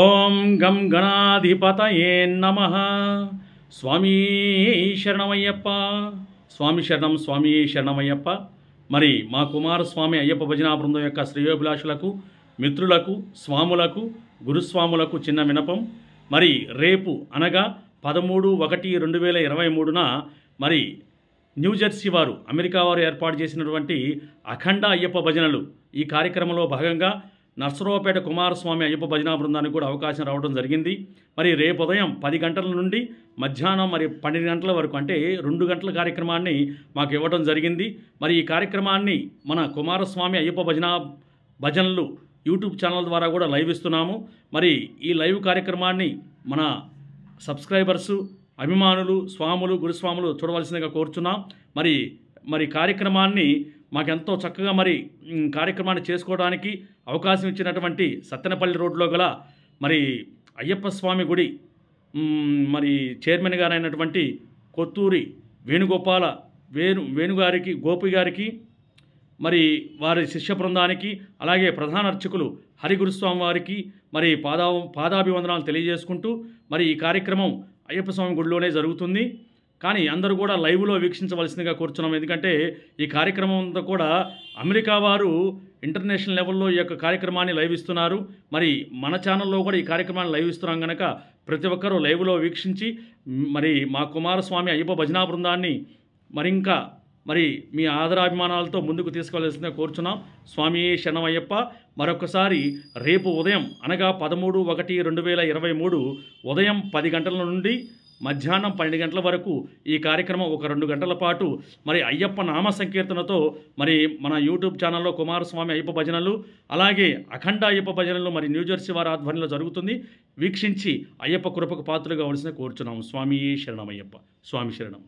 ఓం గం గణాధిపతయే నమ స్వామి శరణమయ్యప్ప స్వామి శరణం స్వామి శరణమయ్యప్ప మరి మా కుమారస్వామి అయ్యప్ప భజనా బృందం యొక్క శ్రేయోభిలాషులకు మిత్రులకు స్వాములకు గురుస్వాములకు చిన్న వినపం మరి రేపు అనగా పదమూడు ఒకటి రెండు వేల ఇరవై మూడున మరి న్యూజెర్సీ వారు అమెరికా వారు ఏర్పాటు చేసినటువంటి అఖండ అయ్యప్ప భజనలు ఈ కార్యక్రమంలో భాగంగా నర్సరావుపేట కుమారస్వామి అయ్యప్ప భజనా బృందానికి కూడా అవకాశం రావడం జరిగింది మరి రేపు ఉదయం పది గంటల నుండి మధ్యాహ్నం మరి పన్నెండు గంటల వరకు అంటే రెండు గంటల కార్యక్రమాన్ని మాకు ఇవ్వడం జరిగింది మరి ఈ కార్యక్రమాన్ని మన కుమారస్వామి అయ్యప్ప భజన భజనలు యూట్యూబ్ ఛానల్ ద్వారా కూడా లైవ్ ఇస్తున్నాము మరి ఈ లైవ్ కార్యక్రమాన్ని మన సబ్స్క్రైబర్సు అభిమానులు స్వాములు గురుస్వాములు చూడవలసిందిగా కోరుచున్నాం మరి మరి కార్యక్రమాన్ని మాకెంతో చక్కగా మరి కార్యక్రమాన్ని చేసుకోవడానికి అవకాశం ఇచ్చినటువంటి సత్తెనపల్లి రోడ్లో గల మరి అయ్యప్ప స్వామి గుడి మరి చైర్మన్ గారైనటువంటి కొత్తూరి వేణుగోపాల వేణు వేణుగారికి గోపి గారికి మరి వారి శిష్య బృందానికి అలాగే ప్రధాన అర్చకులు హరిగురుస్వామి వారికి మరి పాదా పాదాభివందనాలు తెలియజేసుకుంటూ మరి ఈ కార్యక్రమం అయ్యప్ప స్వామి గుడిలోనే జరుగుతుంది కానీ అందరూ కూడా లైవ్లో వీక్షించవలసిందిగా కూర్చున్నాం ఎందుకంటే ఈ కార్యక్రమం అంతా కూడా అమెరికా వారు ఇంటర్నేషనల్ లెవెల్లో ఈ యొక్క కార్యక్రమాన్ని లైవ్ ఇస్తున్నారు మరి మన ఛానల్లో కూడా ఈ కార్యక్రమాన్ని లైవ్ ఇస్తున్నాం కనుక ప్రతి ఒక్కరూ లైవ్లో వీక్షించి మరి మా కుమారస్వామి అయ్యప్ప భజనా బృందాన్ని మరింకా మరి మీ ఆదరాభిమానాలతో ముందుకు తీసుకెళ్లాల్సిందిగా కోరుచున్నాం స్వామి శనవయ్యప్ప మరొకసారి రేపు ఉదయం అనగా పదమూడు ఒకటి రెండు వేల ఇరవై మూడు ఉదయం పది గంటల నుండి మధ్యాహ్నం పన్నెండు గంటల వరకు ఈ కార్యక్రమం ఒక రెండు గంటల పాటు మరి అయ్యప్ప నామ సంకీర్తనతో మరి మన యూట్యూబ్ ఛానల్లో కుమారస్వామి అయ్యప్ప భజనలు అలాగే అఖండ అయ్యప్ప భజనలు మరి న్యూజెర్సీ వారి ఆధ్వర్యంలో జరుగుతుంది వీక్షించి అయ్యప్ప కృపకు పాత్రలు కావాల్సిన కోరుచున్నాము శరణం అయ్యప్ప స్వామి శరణం